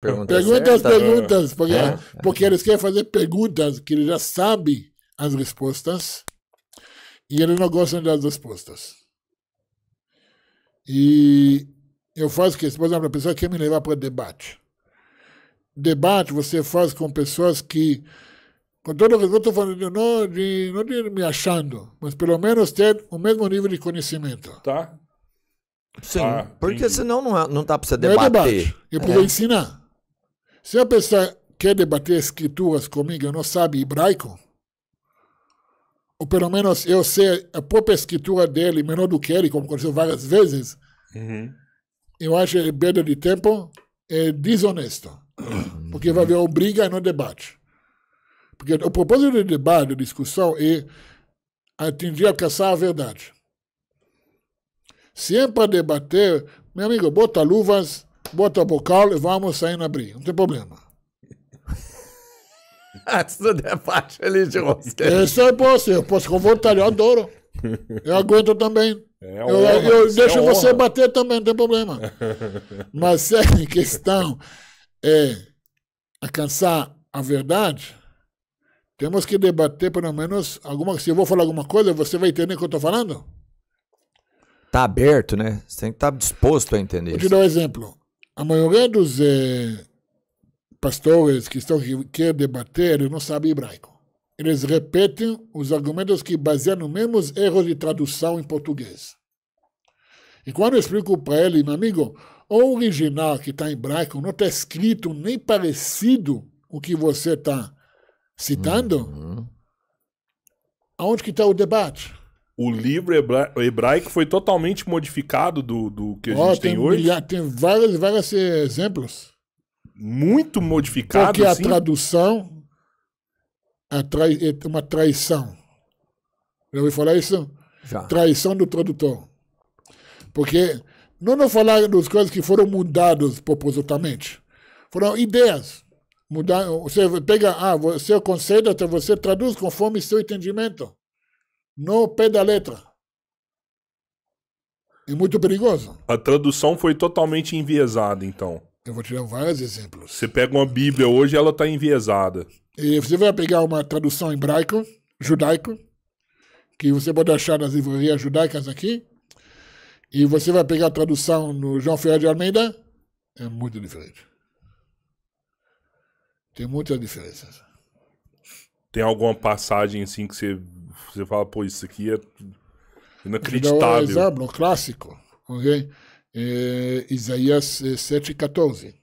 Perguntas, perguntas, certa, né? perguntas porque, é? porque eles querem fazer perguntas que eles já sabem as respostas e eles não gostam das respostas. E eu faço que, por exemplo, a pessoa quer me levar para debate. Debate você faz com pessoas que, com toda que eu estou falando não de, não de me achando, mas pelo menos ter o mesmo nível de conhecimento. Tá. Sim, ah, porque senão não, é, não dá para você debater. Não é debate, eu é. ensinar. Se a pessoa quer debater escrituras comigo e não sabe hebraico, ou pelo menos eu sei a própria escritura dele menor do que ele, como aconteceu várias vezes, uhum. eu acho é perda de tempo, é desonesto. Uhum. Porque vai haver uma briga e não debate. Porque o propósito do debate, da discussão, é atingir, alcançar a verdade. Se é para debater, meu amigo, bota luvas, bota o bocal e vamos saindo abrir, não tem problema. Ah, tudo é de religiosa. Isso eu posso, eu posso com vontade, eu adoro. Eu aguento também. É honra, eu, eu é deixo você bater também, não tem problema. Mas se a questão é alcançar a verdade, temos que debater pelo menos alguma. Se eu vou falar alguma coisa, você vai entender o que eu estou falando? Tá aberto, né? Você tem que estar tá disposto a entender. Vou te dar um exemplo. A maioria dos eh, pastores que estão quer debater não sabe hebraico. Eles repetem os argumentos que baseiam nos mesmos erros de tradução em português. E quando eu explico para ele, meu amigo, o original que está em hebraico não está escrito nem parecido o que você está citando, uhum. aonde que está o debate? o livro hebraico foi totalmente modificado do, do que a oh, gente tem, tem hoje. tem vários, vários eh, exemplos. Muito modificado. Porque Que a tradução trai, é uma traição. Já ouviu falar isso? Já. Traição do tradutor. Porque não vou falar das coisas que foram mudadas propositalmente. Foram ideias. Mudar, você pega, ah, você conceito, você traduz conforme seu entendimento no pé da letra. E muito perigoso. A tradução foi totalmente enviesada, então. Eu vou te dar vários exemplos. Você pega uma Bíblia hoje ela está enviesada. E você vai pegar uma tradução hebraico, judaico, que você pode achar nas livrarias judaicas aqui. E você vai pegar a tradução no João Ferreira de Almeida, é muito diferente. Tem muitas diferenças. Tem alguma passagem assim que você, você fala, pô, isso aqui é inacreditável. Vou dar um exemplo um clássico, ok? É, Isaías 7,14.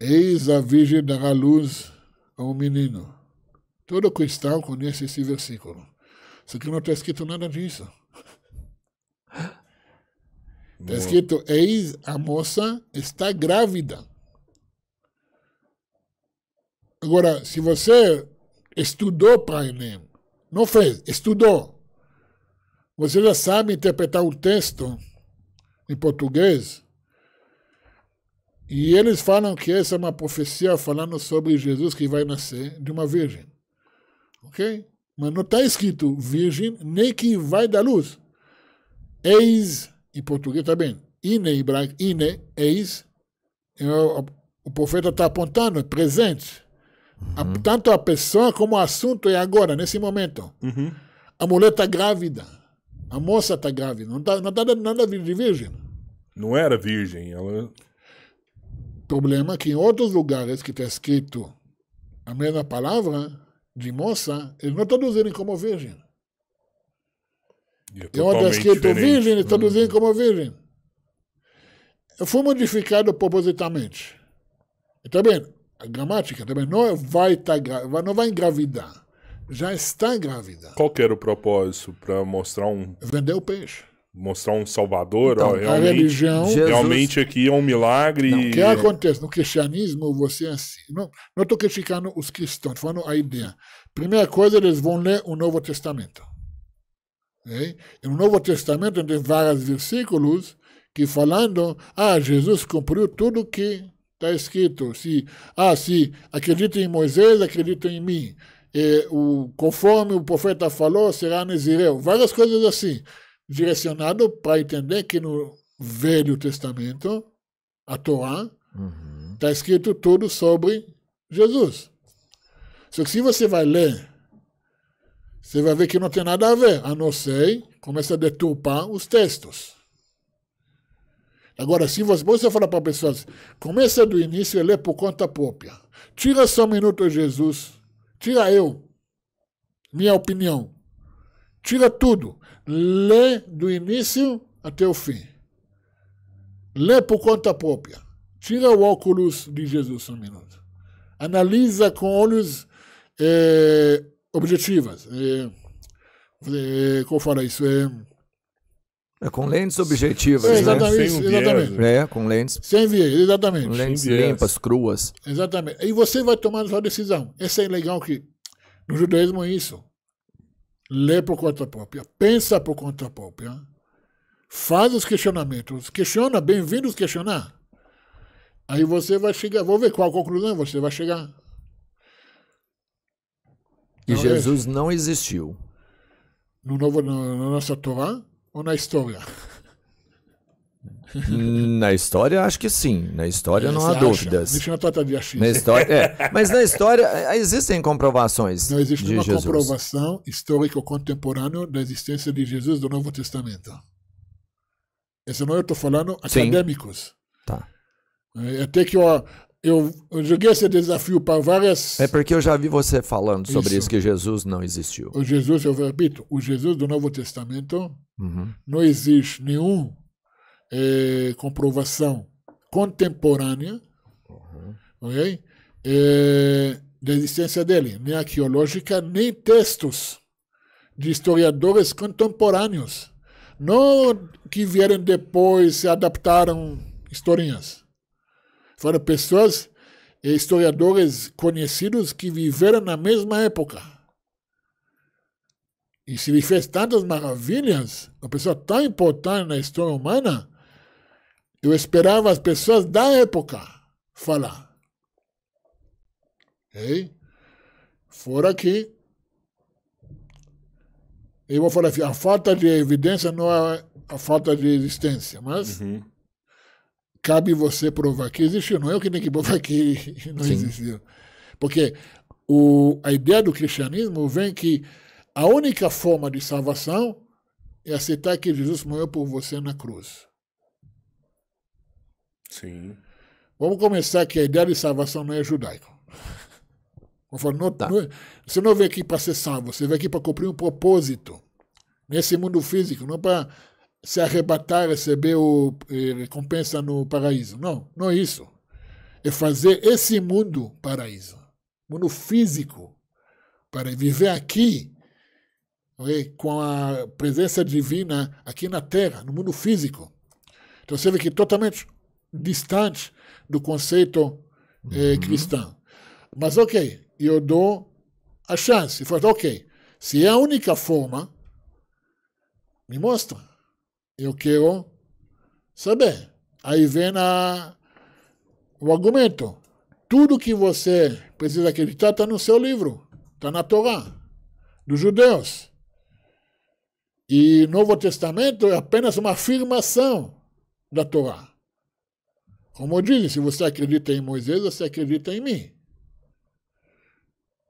Eh, Eis a Virgem dará luz a um menino. Todo cristão conhece esse versículo. Só que não está escrito nada disso. Está escrito: Eis a moça está grávida. Agora, se você estudou para Enem, não fez, estudou, você já sabe interpretar o texto em português. E eles falam que essa é uma profecia falando sobre Jesus que vai nascer de uma virgem. Ok? Mas não está escrito virgem, nem que vai dar luz. Eis, em português bem ine, em hebraico, ine, eis. É o, o profeta está apontando, presente. Uhum. A, tanto a pessoa como o assunto é agora, nesse momento. Uhum. A mulher está grávida. A moça está grávida. Não está não tá nada de virgem. Não era virgem. Ela... Problema é que em outros lugares que está escrito a mesma palavra de moça, eles não traduzirem como virgem. E é onde é escrito virgem, eles traduzirem uhum. como virgem. Eu fui modificado propositalmente. Está bem, a é gramática também não vai, tá, não vai engravidar. Já está engravidar. Qual que era o propósito para mostrar um. Vender o peixe. Mostrar um salvador? Então, ó, realmente, a religião. Realmente aqui é um milagre. o que acontece? No cristianismo, você é assim. Não estou criticando os cristãos, estou falando a ideia. Primeira coisa, eles vão ler o Novo Testamento. E no Novo Testamento tem vários versículos que falando, ah, Jesus cumpriu tudo que Está escrito, se, ah, se acreditam em Moisés, acredito em mim. É, o, conforme o profeta falou, será Nezireu. Várias coisas assim, direcionado para entender que no Velho Testamento, a Torá, está uhum. Tá escrito tudo sobre Jesus. Só que se você vai ler, você vai ver que não tem nada a ver, a não ser começa a deturpar os textos. Agora, se você falar para pessoas, assim, começa do início e lê é por conta própria. Tira só um minuto Jesus. Tira eu. Minha opinião. Tira tudo. Lê do início até o fim. Lê por conta própria. Tira o óculos de Jesus um minuto. Analisa com olhos é, eh, objetivos. É, eh, é, eh, como fala isso? É, é com lentes objetivas, é, né? exatamente, né? Sem um exatamente. É, com lentes. Sem viés, exatamente. Com lentes viés. limpas, cruas. Exatamente. E você vai tomar sua decisão. Esse é legal que no judaísmo é isso. Lê por conta própria, pensa por conta própria, faz os questionamentos, questiona, bem-vindos questionar. Aí você vai chegar, vou ver qual conclusão você vai chegar. E não Jesus é? não existiu. No novo, na, na nossa Torá, ou na história? Na história, acho que sim. Na história, não há acha? dúvidas. Deixa na de achismo. Na história, é. Mas na história, é, existem comprovações. Não existe uma Jesus. comprovação histórica contemporânea da existência de Jesus do Novo Testamento. Esse não eu estou falando acadêmicos. Tá. É, até que eu, eu, eu, joguei esse desafio para várias. É porque eu já vi você falando sobre isso, isso que Jesus não existiu. O Jesus, eu repito, o Jesus do Novo Testamento Uhum. Não existe nenhuma é, comprovação contemporânea uhum. okay? é, da existência dele, nem arqueológica, nem textos de historiadores contemporâneos. Não que vieram depois e adaptaram historinhas. Foram pessoas, historiadores conhecidos que viveram na mesma época. E se ele fez tantas maravilhas, uma pessoa tão importante na história humana, eu esperava as pessoas da época falar. Okay? Fora que eu vou falar assim, a falta de evidência não é a falta de existência, mas uhum. cabe você provar que existiu, não é eu que tenho que provar que não Sim. existiu. Porque o, a ideia do cristianismo vem que a única forma de salvação é aceitar que Jesus morreu por você na cruz. Sim. Vamos começar que a ideia de salvação não é judaico. falo, não, tá. não, é, você não veio aqui para ser salvo, você veio aqui para cumprir um propósito nesse mundo físico, não é para se arrebatar, receber o, eh, recompensa no paraíso. Não, não é isso. É fazer esse mundo paraíso, mundo físico, para viver aqui com a presença divina aqui na Terra, no mundo físico. Então você vê que é totalmente distante do conceito eh, uhum. cristão. Mas ok, eu dou a chance. Eu falo, ok, se é a única forma, me mostra. Eu quero saber. Aí vem a, o argumento. Tudo que você precisa acreditar está no seu livro, está na Torá, dos judeus. E Novo Testamento é apenas uma afirmação da Torá. Como dizem, se você acredita em Moisés, você acredita em mim.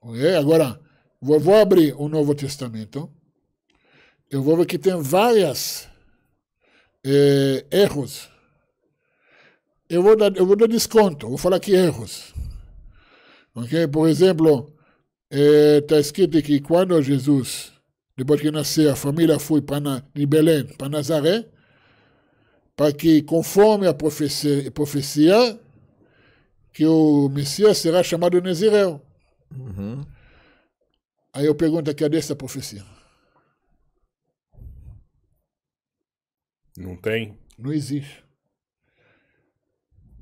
Okay? Agora, eu vou abrir o Novo Testamento. Eu vou ver que tem várias eh, erros. Eu vou, dar, eu vou dar desconto, vou falar que erros. Okay? Por exemplo, está eh, tá escrito que quando Jesus depois que nasceu, a família foi para Belém para Nazaré, para que, conforme a profecia, profecia, que o Messias será chamado Nazireu. Uhum. Aí eu pergunto, cadê é essa profecia? Não tem? Não existe.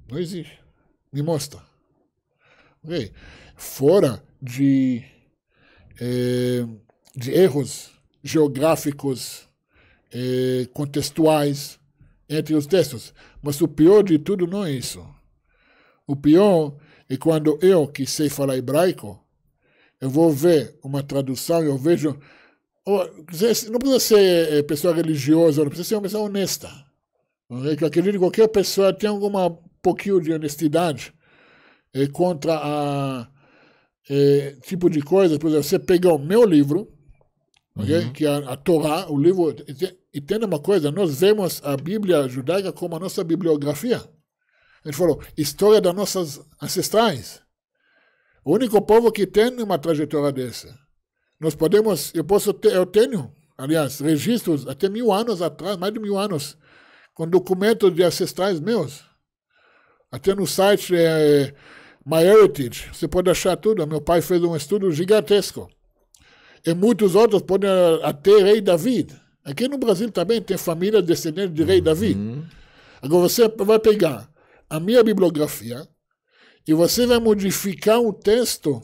Não existe. Me mostra. Okay. Fora de... Eh, de erros geográficos, eh, contextuais entre os textos. Mas o pior de tudo não é isso. O pior é quando eu, que sei falar hebraico, eu vou ver uma tradução e eu vejo. Não precisa ser eh, pessoa religiosa, não precisa ser uma pessoa honesta. É? Eu acredito que qualquer pessoa tem alguma pouquinho de honestidade eh, contra a, eh, tipo de coisa. Por exemplo, você pegar o meu livro, Okay? Uhum. Que a, a, Torá, o livro. Entenda uma coisa, nós vemos a Bíblia judaica como a nossa bibliografia. A gente falou, história das nossas ancestrais. O único povo que tem uma trajetória dessa. Nós podemos, eu posso ter, eu tenho, aliás, registros até mil anos atrás, mais de mil anos, com documentos de ancestrais meus. Até no site é, My Heritage, você pode achar tudo. Meu pai fez um estudo gigantesco e muitos outros podem até rei Davi. Aqui no Brasil também tem família descendente de rei uhum. Davi. Agora você vai pegar a minha bibliografia e você vai modificar um texto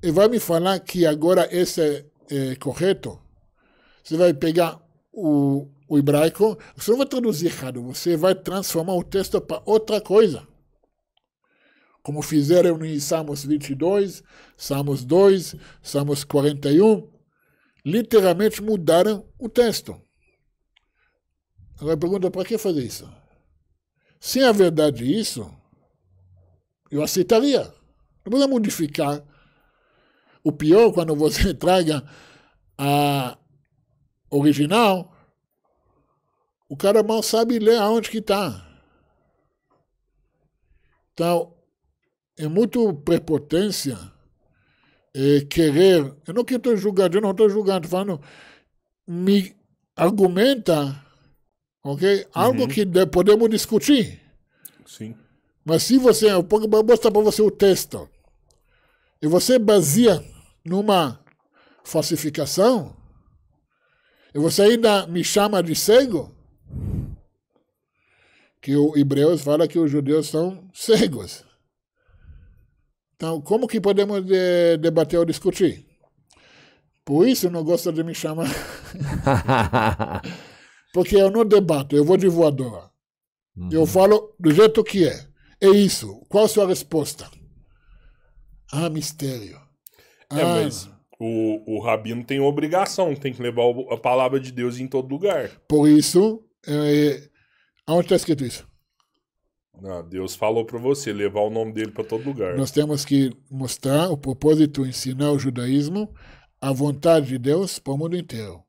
e vai me falar que agora esse é, é correto. Você vai pegar o, o hebraico, você não vai traduzir errado, você vai transformar o texto para outra coisa como fizeram em Salmos 22, Salmos 2, Salmos 41, literalmente mudaram o texto. Agora pergunta, para que fazer isso? Se é verdade isso, eu aceitaria. Não precisa modificar. O pior, quando você traga a original, o cara mal sabe ler aonde que está. Então, é muito prepotência é, querer. Eu não quero julgar, eu não estou julgando, estou falando. Me argumenta, ok? Algo uhum. que podemos discutir. Sim. Mas se você. Eu vou mostrar para você o texto. E você baseia numa falsificação. E você ainda me chama de cego. Que o Hebreus fala que os judeus são cegos. Então, como que podemos de, debater ou discutir? Por isso não gosta de me chamar. Porque eu não debato, eu vou de voadora. Uhum. Eu falo do jeito que é. É isso. Qual a sua resposta? Ah, mistério. É, ah, mas o, o rabino tem obrigação, tem que levar a palavra de Deus em todo lugar. Por isso, é, é onde está escrito isso? Ah, Deus falou para você levar o nome dele para todo lugar. Nós temos que mostrar o propósito, ensinar o judaísmo, a vontade de Deus para o mundo inteiro.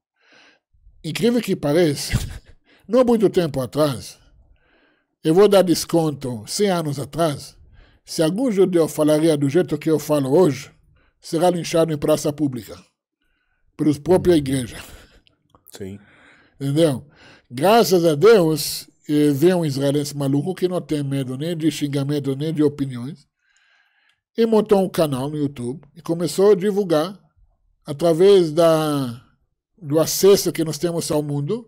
Incrível que pareça, não há muito tempo atrás, eu vou dar desconto, 100 anos atrás, se algum judeu falaria do jeito que eu falo hoje, será linchado em praça pública, pelos própria igreja. Sim. Entendeu? Graças a Deus, eh, vê um israelense maluco que não tem medo nem de xingamento, nem de opiniões, e montou um canal no YouTube e começou a divulgar, através da, do acesso que nós temos ao mundo,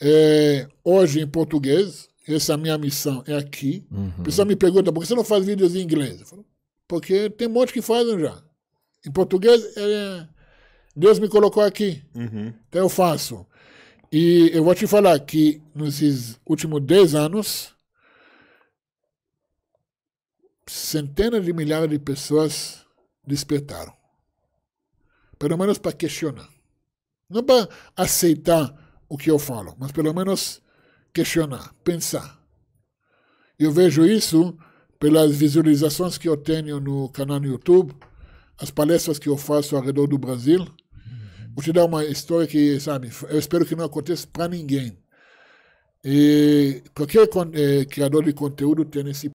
eh, hoje em português, essa é a minha missão, é aqui. Uhum. O pessoal me pergunta, por que você não faz vídeos em inglês? Eu falo, porque tem um monte que fazem já. Em português, é, Deus me colocou aqui. Uhum. Então eu faço. E eu vou te falar que nesses últimos 10 anos, centenas de milhares de pessoas despertaram. Pelo menos para questionar. Não para aceitar o que eu falo, mas pelo menos questionar, pensar. Eu vejo isso pelas visualizações que eu tenho no canal no YouTube, as palestras que eu faço ao redor do Brasil Vou te dar uma história que, sabe, eu espero que não aconteça para ninguém. E qualquer eh, criador de conteúdo tem esse